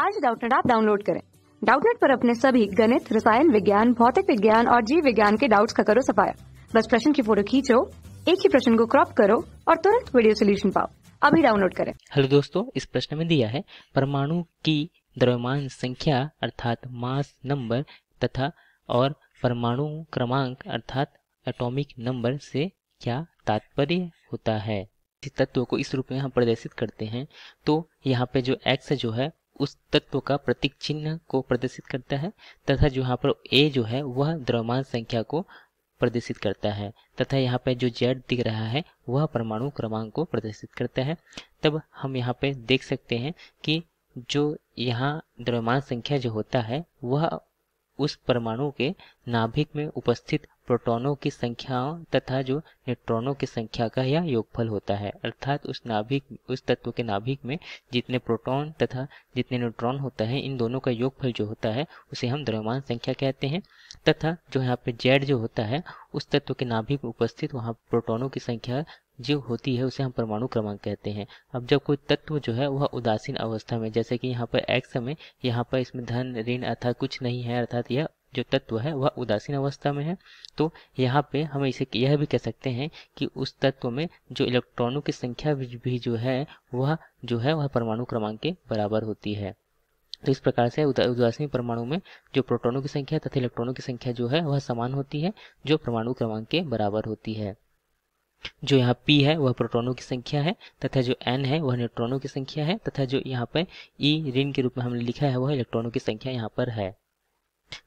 आज डाउटनेट आप डाउनलोड करें डाउटनेट पर अपने सभी गणित रसायन विज्ञान भौतिक विज्ञान और जीव विज्ञान के डाउट्स का करो सफाया बस प्रश्न की फोटो खींचो एक ही प्रश्न को क्रॉप करो और तुरंत वीडियो सोल्यूशन पाओ अभी डाउनलोड करें हेलो दोस्तों इस प्रश्न में दिया है परमाणु की द्रव्यमान संख्या अर्थात मास नंबर तथा और परमाणु क्रमांक अर्थात एटॉमिक नंबर से क्या तात्पर्य होता है तत्व को इस रूप में हम प्रदर्शित करते हैं तो यहाँ पे जो एक्स जो है उस तत्व का प्रतीक चिन्ह को प्रदर्शित करता है तथा जो यहाँ पर ए जो है वह द्रव्यमान संख्या को प्रदर्शित करता है तथा यहाँ पे जो जेड दिख रहा है वह परमाणु क्रमांक को प्रदर्शित करता है तब हम यहाँ पे देख सकते हैं कि जो यहाँ द्रव्यमान संख्या जो होता है वह उस परमाणु के नाभिक में उपस्थित प्रोटॉनों की संख्या तथा जो न्यूट्रॉनों की संख्या का यह योगफल होता है अर्थात उस नाभिक उस तत्व के नाभिक में जितने प्रोटॉन तथा जितने न्यूट्रॉन होता है इन दोनों का योगफल जो होता है उसे हम द्रव्यमान संख्या कहते हैं तथा जो यहाँ पे जेड जो होता है उस तत्व के नाभिक में उपस्थित वहाँ प्रोटोनों की संख्या जो होती है उसे हम परमाणु क्रमांक कहते हैं अब जब कोई तत्व जो है वह उदासीन अवस्था में जैसे कि यहाँ पर एक्स में यहाँ पर इसमें धन ऋण अर्थात कुछ नहीं है अर्थात यह जो तत्व है वह उदासीन अवस्था में है तो यहाँ पे हम इसे यह भी कह सकते हैं कि उस तत्व में जो इलेक्ट्रॉनों की संख्या भी जो है वह जो है वह परमाणु क्रमांक के बराबर होती है तो इस प्रकार से उदासीन परमाणु में जो प्रोटोनों की संख्या तथा इलेक्ट्रॉनों की संख्या जो है वह समान होती है जो परमाणु क्रमांक के बराबर होती है जो यहाँ P है वह प्रोटॉनों की संख्या है तथा जो N है वह न्यूट्रॉनों की संख्या है तथा जो यहाँ पर E ऋण के रूप में हमने लिखा है वह इलेक्ट्रॉनों की संख्या यहाँ पर है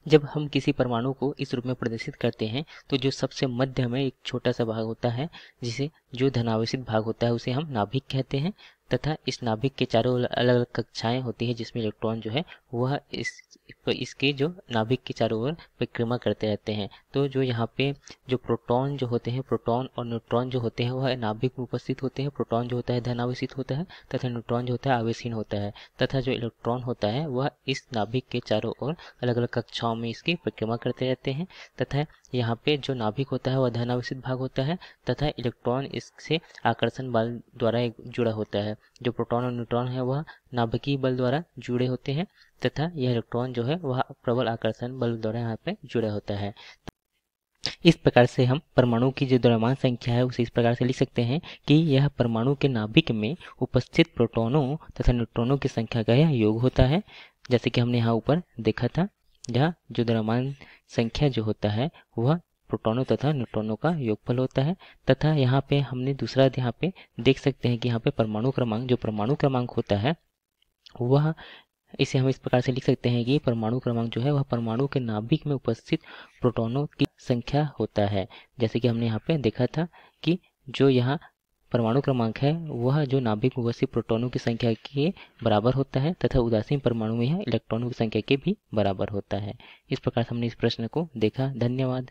जब हम किसी परमाणु को इस रूप में प्रदर्शित करते हैं तो जो सबसे मध्य में एक छोटा सा भाग होता है जिसे जो धनावेश भाग होता है उसे हम नाभिक कहते हैं तथा इस नाभिक के चारों अलग अलग कक्षाएं होती है जिसमें इलेक्ट्रॉन जो है वह इस इसके जो नाभिक के चारों ओर परिक्रमा करते रहते हैं तो जो यहाँ पे जो प्रोटॉन जो होते हैं प्रोटॉन और न्यूट्रॉन जो होते हैं वह नाभिक में उपस्थित होते हैं प्रोटॉन जो होता है धन आवेशित होता है तथा न्यूट्रॉन जो होता है आवेशहीन होता है तथा जो इलेक्ट्रॉन होता है वह इस नाभिक के चारों ओर अलग अलग कक्षाओं में इसकी परिक्रमा करते रहते हैं तथा यहाँ पे जो नाभिक होता है वह धन आवेशित भाग होता है तथा इलेक्ट्रॉन इससे आकर्षण बल द्वारा जुड़ा होता है जो प्रोटॉन और न्यूट्रॉन है वह नाभिकीय बल द्वारा जुड़े होते हैं तथा यह इलेक्ट्रॉन जो है वह प्रबल आकर्षण बल द्वारा यहाँ पे जुड़े होता है इस प्रकार से हम परमाणु की जो द्रव्यमान संख्या है उसे इस प्रकार से लिख सकते हैं कि यह परमाणु के नाभिक में उपस्थित प्रोटॉनों तथा न्यूट्रॉनों की संख्या का यह योग होता है जैसे कि हमने यहाँ ऊपर देखा था यह जो द्रव्यमान संख्या जो होता है वह प्रोटोनों तथा न्यूट्रॉनों का योगफल होता है तथा यहाँ पे हमने दूसरा यहाँ पे देख सकते हैं कि यहाँ पे परमाणु क्रमांक जो परमाणु क्रमांक होता है वह इसे हम इस प्रकार से लिख सकते हैं कि परमाणु क्रमांक जो है वह परमाणु के नाभिक में उपस्थित प्रोटोनों की संख्या होता है जैसे कि हमने यहाँ पे देखा था कि जो यहाँ परमाणु क्रमांक है वह जो नाभिक में उपस्थित प्रोटोनों की संख्या के बराबर होता है तथा उदासीन परमाणु में यह इलेक्ट्रॉनों की संख्या के भी बराबर होता है इस प्रकार से हमने इस प्रश्न को देखा धन्यवाद